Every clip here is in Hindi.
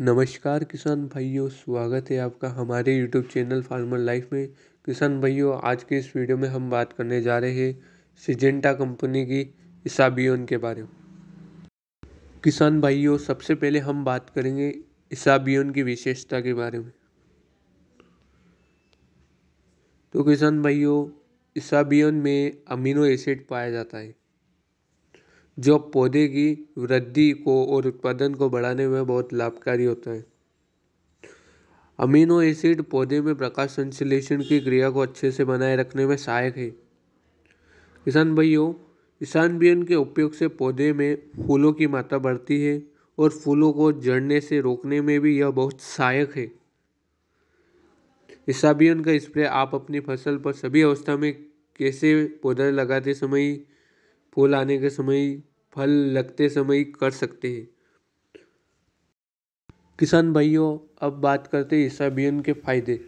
नमस्कार किसान भाइयों स्वागत है आपका हमारे यूट्यूब चैनल फार्मर लाइफ में किसान भाइयों आज के इस वीडियो में हम बात करने जा रहे हैं सिजेंटा कंपनी की इसाबियन के बारे में किसान भाइयों सबसे पहले हम बात करेंगे इसाबियन की विशेषता के बारे में तो किसान भाइयों इसाबियन में अमीनो एसिड पाया जाता है जो पौधे की वृद्धि को और उत्पादन को बढ़ाने में बहुत लाभकारी होता है अमीनो एसिड पौधे में प्रकाश संश्लेषण की क्रिया को अच्छे से बनाए रखने में सहायक है किसान भाइयों किसान बियन के उपयोग से पौधे में फूलों की मात्रा बढ़ती है और फूलों को जड़ने से रोकने में भी यह बहुत सहायक है ईसाबियन का स्प्रे आप अपनी फसल पर सभी अवस्था में कैसे पौधा लगाते समय फूल आने के समय फल लगते समय कर सकते हैं किसान भाइयों अब बात करते हैं अभियान के फायदे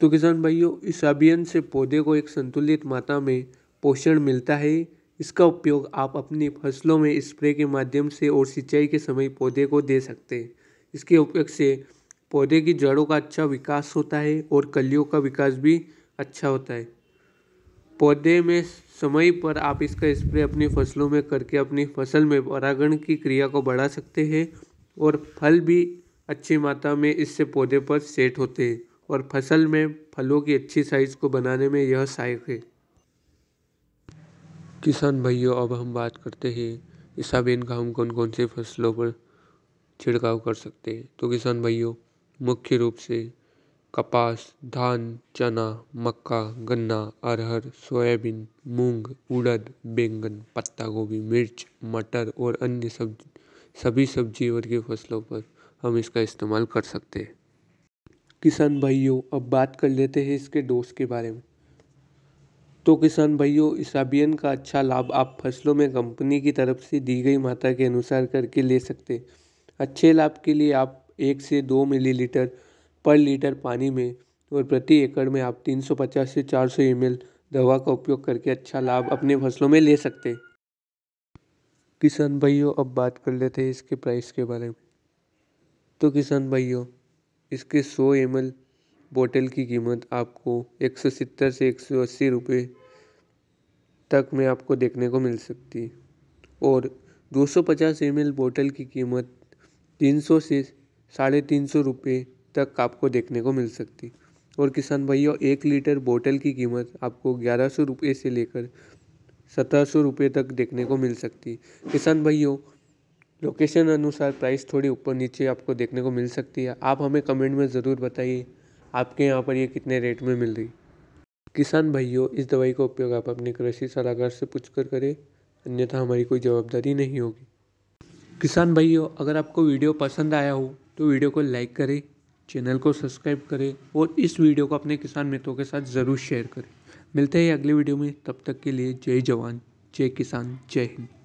तो किसान भाइयों अभियान से पौधे को एक संतुलित मात्रा में पोषण मिलता है इसका उपयोग आप अपनी फसलों में स्प्रे के माध्यम से और सिंचाई के समय पौधे को दे सकते हैं इसके उपयोग से पौधे की जड़ों का अच्छा विकास होता है और कलियों का विकास भी अच्छा होता है पौधे में समय पर आप इसका स्प्रे अपनी फसलों में करके अपनी फसल में परागण की क्रिया को बढ़ा सकते हैं और फल भी अच्छी मात्रा में इससे पौधे पर सेट होते हैं और फसल में फलों की अच्छी साइज़ को बनाने में यह सहायक है किसान भाइयों अब हम बात करते हैं इसाबेन का हम कौन कौन से फसलों पर छिड़काव कर सकते हैं तो किसान भाइयों मुख्य रूप से कपास, धान, चना, मक्का, गन्ना, अरहर, सोयाबीन, मूंग, उड़द, बैंगन, पत्ता गोभी मिर्च, मटर और अन्य सभी सब्जी वर्गीय फसलों पर हम इसका इस्तेमाल कर सकते हैं किसान भाइयों अब बात कर लेते हैं इसके डोज के बारे में तो किसान भाइयों इस अभियान का अच्छा लाभ आप फसलों में कंपनी की तरफ से दी गई मात्रा के अनुसार करके ले सकते अच्छे लाभ के लिए आप एक से दो मिलीलीटर पर लीटर पानी में और प्रति एकड़ में आप तीन सौ पचास से चार सौ एम एल दवा का उपयोग करके अच्छा लाभ अपने फसलों में ले सकते हैं किसान भाइयों अब बात कर लेते हैं इसके प्राइस के बारे में तो किसान भाइयों इसके सौ एम एल बोतल की कीमत आपको एक सौ सत्तर से एक सौ अस्सी रुपये तक में आपको देखने को मिल सकती है और 250 सौ बोतल की कीमत 300 से साढ़े तीन सौ रुपये तक आपको देखने को मिल सकती और किसान भाइयों एक लीटर बोतल की कीमत आपको ग्यारह सौ रुपये से लेकर सत्रह सौ रुपये तक देखने को मिल सकती किसान भाइयों लोकेशन अनुसार प्राइस थोड़ी ऊपर नीचे आपको देखने को मिल सकती है आप हमें कमेंट में ज़रूर बताइए आपके यहाँ पर ये कितने रेट में मिल रही किसान भाइयों इस दवाई का उपयोग आप अपने कृषि सलाहकार से पूछ कर करें अन्यथा हमारी कोई जवाबदारी नहीं होगी किसान भाइयों अगर आपको वीडियो पसंद आया हो तो वीडियो को लाइक करें चैनल को सब्सक्राइब करें और इस वीडियो को अपने किसान मित्रों के साथ ज़रूर शेयर करें मिलते हैं अगले वीडियो में तब तक के लिए जय जवान जय किसान जय हिंद